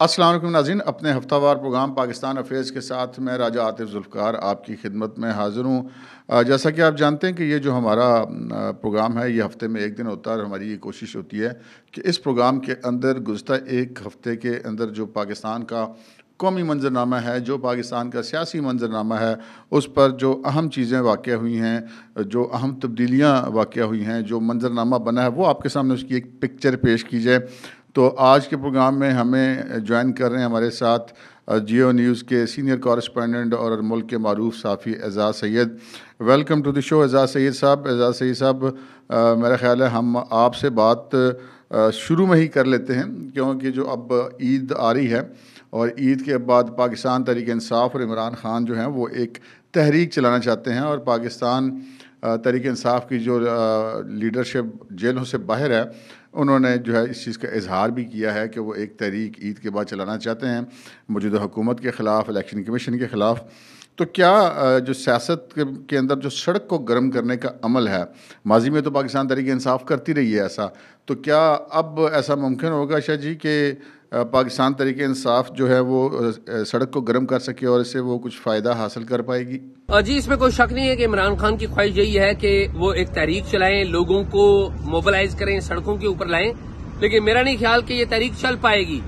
असलम नाजीन अपने हफ्तावार programme Pakistan affairs के साथ मैं राजा आतिफ जुल्फ़ार आपकी खिदमत में हाज़िर हूँ जैसा कि आप जानते हैं कि ये जो हमारा प्रोग्राम है ये हफ़्ते में एक दिन होता है और हमारी ये कोशिश होती है कि इस प्रोग्राम के अंदर गुज्तर एक हफ़्ते के अंदर जो पाकिस्तान का कौमी मंजरनामा है जो पाकिस्तान का सियासी मंजरनामा है उस पर जो अहम चीज़ें वाक़ हुई हैं जो अहम तब्दीलियाँ वाक़ हुई हैं जो मंजरनामा बना है वो आपके सामने उसकी एक पिक्चर पेश की जाए तो आज के प्रोग्राम में हमें ज्वाइन कर रहे हैं हमारे साथ जियो न्यूज़ के सीनियर कॉरस्पेंडेंट और मुल्क के मरूफ साफ़ी Aijaz Syed welcome to the show Aijaz Syed साहब एजाज़ सैद साहब मेरा ख्याल है हम आपसे बात शुरू में ही कर लेते हैं क्योंकि जो अब ईद आ रही है और ईद के बाद पाकिस्तान तरीक इंसाफ और इमरान ख़ान जो हैं वो एक तहरीक चलाना चाहते हैं और पाकिस्तान तरीक इंसाफ की जो लीडरशिप जेलों से बाहर है उन्होंने जो है इस चीज़ का इजहार भी किया है कि वो एक तहरीक ईद के बाद चलाना चाहते हैं मौजूदा हुकूमत के ख़िलाफ़ इलेक्शन कमीशन के ख़िलाफ़ तो क्या जो सियासत के अंदर जो सड़क को गर्म करने का अमल है माजी में तो पाकिस्तान तरीके इंसाफ करती रही है ऐसा तो क्या अब ऐसा मुमकिन होगा शाह जी कि पाकिस्तान तरीके इंसाफ जो है वो सड़क को गर्म कर सके और इससे वो कुछ फ़ायदा हासिल कर पाएगी जी इसमें कोई शक नहीं है कि इमरान खान की ख्वाहिश यही है कि वो एक तहरीक चलाएं लोगों को मोबालाइज करें सड़कों के ऊपर लाएं लेकिन मेरा नहीं ख्याल कि ये तहरीक चल पाएगी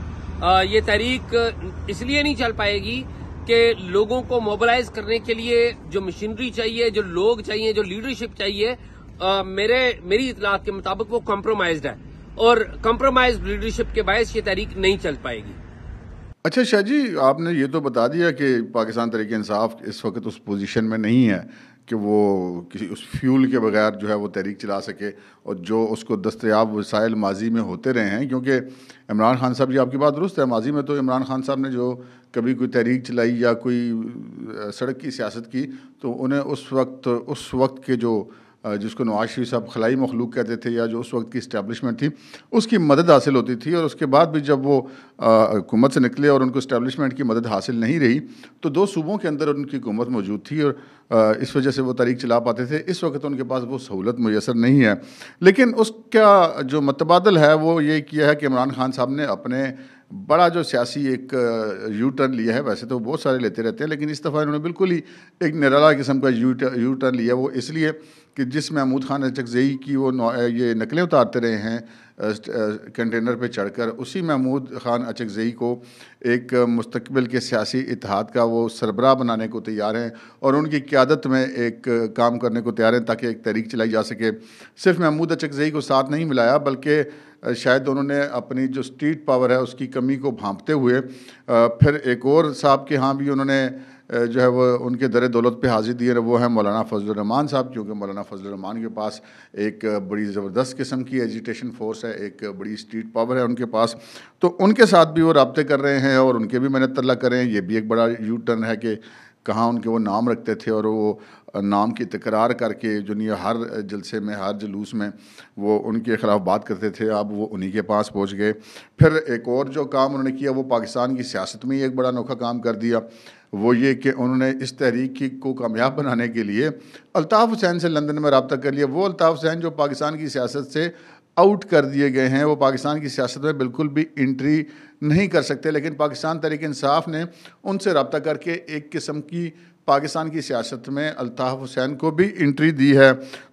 आ, ये तहरीक इसलिए नहीं चल पाएगी कि लोगों को मोबालाइज करने के लिए जो मशीनरी चाहिए जो लोग चाहिए जो लीडरशिप चाहिए आ, मेरे मेरी इतलात के मुताबिक वो कॉम्प्रोमाइज है और कम्प्रोमाइज लीडरशिप के बायस ये तहरीक नहीं चल पाएगी अच्छा शाह जी आपने ये तो बता दिया कि पाकिस्तान तरीके इंसाफ इस वक्त उस पोजीशन में नहीं है कि वो किसी उस फ्यूल के बगैर जो है वो तहरीक चला सके और जो उसको दस्तयाब वसाइल माजी में होते रहे हैं क्योंकि इमरान खान साहब जी आपकी बात दुरुस्त है माजी में तो इमरान खान साहब ने जो कभी कोई तहरीक चलाई या कोई सड़क की सियासत की तो उन्हें उस वक्त उस वक्त के जो जिसको नवाज शरीफ साहब खलाई मखलूक कहते थे या जो उस वक्त की इस्टेबलिशमेंट थी उसकी मदद हासिल होती थी और उसके बाद भी जब वो हुकूमत से निकले और उनको इस्टेबलिशमेंट की मदद हासिल नहीं रही तो दो सूबों के अंदर उनकी हुकूमत मौजूद थी और आ, इस वजह से वो तारीख चला पाते थे इस वक्त उनके पास वो सहूलत मैसर नहीं है लेकिन उसका जो मतबादल है वो ये किया है कि इमरान खान साहब ने अपने बड़ा जो सियासी एक यू टर्न लिया है वैसे तो बहुत सारे लेते रहते हैं लेकिन इस दफ़ा इन्होंने बिल्कुल ही एक निराला किस्म का यू यू टर्न लिया वो इसलिए कि जिस महमूद खान चकजई की वो ये नकलें उतारते रहे हैं कंटेनर पर चढ़कर उसी महमूद ख़ान अचकजई को एक मुस्तबिल के सियासी इतिहाद का वो सरबरा बनाने को तैयार हैं और उनकी क्यादत में एक काम करने को तैयार हैं ताकि एक तहरीक चलाई जा सके सिर्फ महमूद अचकजई को साथ नहीं मिलाया बल्कि शायद उन्होंने अपनी जो स्ट्रीट पावर है उसकी कमी को भांपते हुए फिर एक और साहब के यहाँ भी उन्होंने जो है वो उनके दर दौलत पे हाजिर दिए वो हैं मौलाना फजलरहमान साहब क्योंकि मौलाना फजलरहमान के पास एक बड़ी ज़बरदस्त किस्म की एजिटेशन फोर्स है एक बड़ी स्ट्रीट पावर है उनके पास तो उनके साथ भी वो रबते कर रहे हैं और उनके भी मैंने तला करें ये भी एक बड़ा यू टर्न है कि कहाँ उनके वो नाम रखते थे और वो नाम की तकरार करके जो हर जलसे में हर जुलूस में वो उनके ख़िलाफ़ बात करते थे अब वो उन्हीं के पास पहुँच गए फिर एक और जो काम उन्होंने किया वो पाकिस्तान की सियासत में ही एक बड़ा अनोखा काम कर दिया वो ये कि उन्होंने इस तहरीक की को कामयाब बनाने के लिए अलताफ़ हुसैन से लंदन में रबता कर लिया वो अल्ताफ़ हुसैन जो पाकिस्तान की सियासत से आउट कर दिए गए हैं वो पाकिस्तान की सियासत में बिल्कुल भी इंट्री नहीं कर सकते लेकिन पाकिस्तान तरीकानसाफ इंसाफ ने उनसे रबता करके एक किस्म की पाकिस्तान की सियासत में अल्ताफ़ हुसैन को भी इंट्री दी है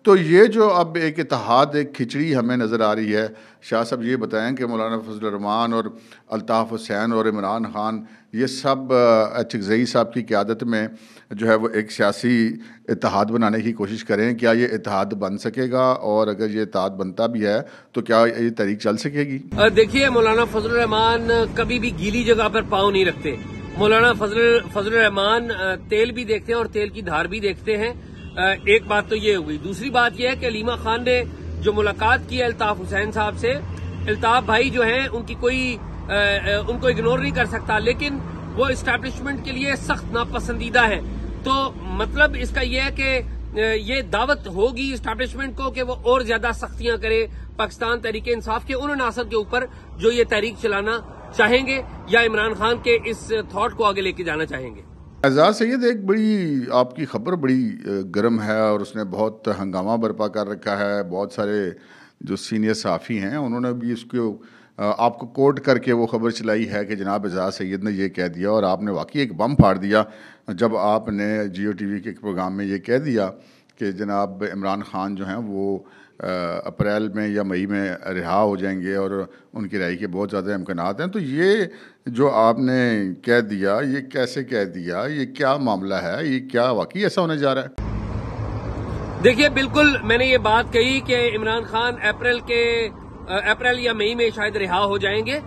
तो ये जो अब एक इतिहाद एक खिचड़ी हमें नज़र आ रही है शाह साहब ये बताएं कि मौलाना फजलरमान और अल्ताफ़ हुसैन और इमरान ख़ान ये सब अचगजई साहब की क्यादत में जो है वो एक सियासी इतिहाद बनाने की कोशिश करें क्या ये इतिहाद बन सकेगा और अगर ये इतिहाद बनता भी है तो क्या ये तहरीक चल सकेगी देखिए मौलाना फजलरहमान कभी भी गीली जगह पर पाँव नहीं रखते मौलाना फजल फजल रहमान तेल भी देखते हैं और तेल की धार भी देखते हैं एक बात तो ये हो गई दूसरी बात यह है कि अलीमा खान ने जो मुलाकात की है अल्ताफ हुसैन साहब से अल्ताफ भाई जो हैं उनकी कोई उनको इग्नोर नहीं कर सकता लेकिन वो इस्टेब्लिशमेंट के लिए सख्त नापसंदीदा है तो मतलब इसका यह है कि ये दावत होगी इस्टेब्लिशमेंट को कि वो और ज्यादा सख्तियां करे पाकिस्तान तहरीक इंसाफ के उन अनासर के ऊपर जो ये तहरीक चलाना चाहेंगे या इमरान खान के इस थॉट को आगे लेके जाना चाहेंगे एजाज सैद एक बड़ी आपकी खबर बड़ी गर्म है और उसने बहुत हंगामा बर्पा कर रखा है बहुत सारे जो सीनियर साफ़ी हैं उन्होंने भी इसको आपको कोट करके वो खबर चलाई है कि जनाब एजाज सैद ने ये कह दिया और आपने वाकई एक बम फाड़ दिया जब आपने जियो टीवी के एक प्रोग्राम में ये कह दिया कि जनाब इमरान खान जो हैं वो अप्रैल में या मई में रिहा हो जाएंगे और उनकी रिहाई के बहुत ज़्यादा इम्कान हैं तो ये जो आपने कह दिया ये कैसे कह दिया ये क्या मामला है ये क्या वाकई ऐसा होने जा रहा है देखिए बिल्कुल मैंने ये बात कही कि इमरान खान अप्रैल के अप्रैल या मई में शायद रिहा हो जाएंगे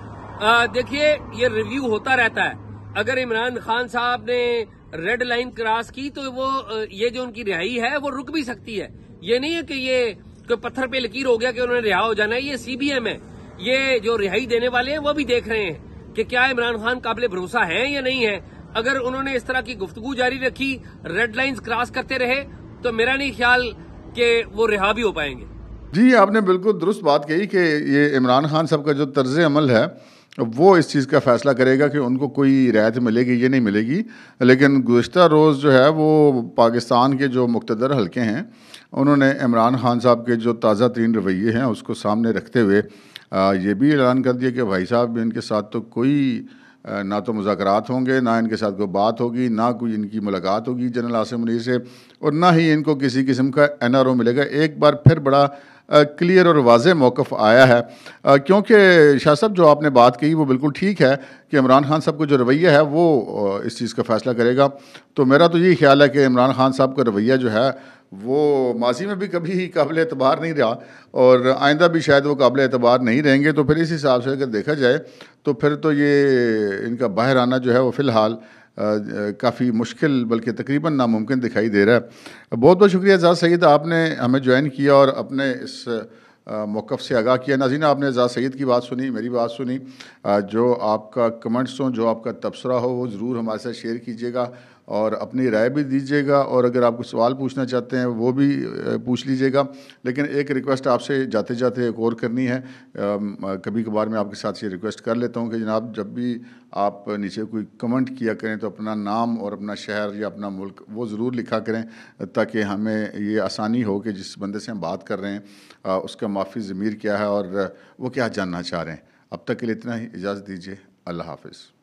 देखिए ये रिव्यू होता रहता है अगर इमरान खान साहब ने रेड लाइन क्रॉस की तो वो ये जो उनकी रिहाई है वो रुक भी सकती है ये नहीं है कि ये कोई पत्थर पे लकीर हो गया कि उन्होंने रिहा हो जाना है ये सीबीएम है ये जो रिहाई देने वाले हैं वो भी देख रहे हैं कि क्या इमरान खान काबिल भरोसा है या नहीं है अगर उन्होंने इस तरह की गुफ्तगु जारी रखी रेड लाइन क्रॉस करते रहे तो मेरा नहीं ख्याल कि वो रिहा भी हो पाएंगे जी आपने बिल्कुल दुरुस्त बात कही कि ये इमरान खान साहब का जो तर्ज अमल है वो इस चीज़ का फ़ैसला करेगा कि उनको कोई रियायत मिलेगी ये नहीं मिलेगी लेकिन गुज्त रोज़ जो है वो पाकिस्तान के जो मुख्तर हल्के हैं उन्होंने इमरान खान साहब के जो ताज़ा तरीन रवैये हैं उसको सामने रखते हुए ये भी ऐलान कर दिया कि भाई साहब इनके साथ तो कोई ना तो मुजाकर होंगे ना इनके साथ कोई बात होगी ना कोई इनकी मुलाकात होगी जनरल आसिम मुनीर से और ना ही इनको किसी किस्म का एन आर ओ मिलेगा एक बार फिर बड़ा क्लियर और वाज मौक़ आया है क्योंकि शाह साहब जो आपने बात की वो बिल्कुल ठीक है कि इमरान खान साहब का जो रवैया है वो इस चीज़ का फ़ैसला करेगा तो मेरा तो यही ख्याल है कि इमरान खान साहब का रवैया जो है वो माजी में भी कभी काबिल एतबार नहीं रहा और आइंदा भी शायद वो काबिल एतबार नहीं रहेंगे तो फिर इस हिसाब से अगर देखा जाए तो फिर तो ये इनका बाहर आना जो है वो फ़िलहाल काफ़ी मुश्किल बल्कि तकरीबन नामुमकिन दिखाई दे रहा है बहुत बहुत शुक्रिया जहाज़ सैद आपने हमें ज्वाइन किया और अपने इस मौक़ से आगाह किया नाजीन आपने जहाज़ सैद की बात सुनी मेरी बात सुनी जो आपका कमेंट्स हो जो आपका तबसरा हो वो ज़रूर हमारे साथ शेयर कीजिएगा और अपनी राय भी दीजिएगा और अगर आप कुछ सवाल पूछना चाहते हैं वो भी पूछ लीजिएगा लेकिन एक रिक्वेस्ट आपसे जाते जाते एक और करनी है कभी कभार मैं आपके साथ ये रिक्वेस्ट कर लेता हूँ कि जनाब जब भी आप नीचे कोई कमेंट किया करें तो अपना नाम और अपना शहर या अपना मुल्क वो ज़रूर लिखा करें ताकि हमें ये आसानी हो कि जिस बंदे से हम बात कर रहे हैं उसका माफ़ी ज़मीर क्या है और वो क्या जानना चाह रहे हैं अब तक के लिए इतना ही इजाज़त दीजिए अल्लाह हाफिज़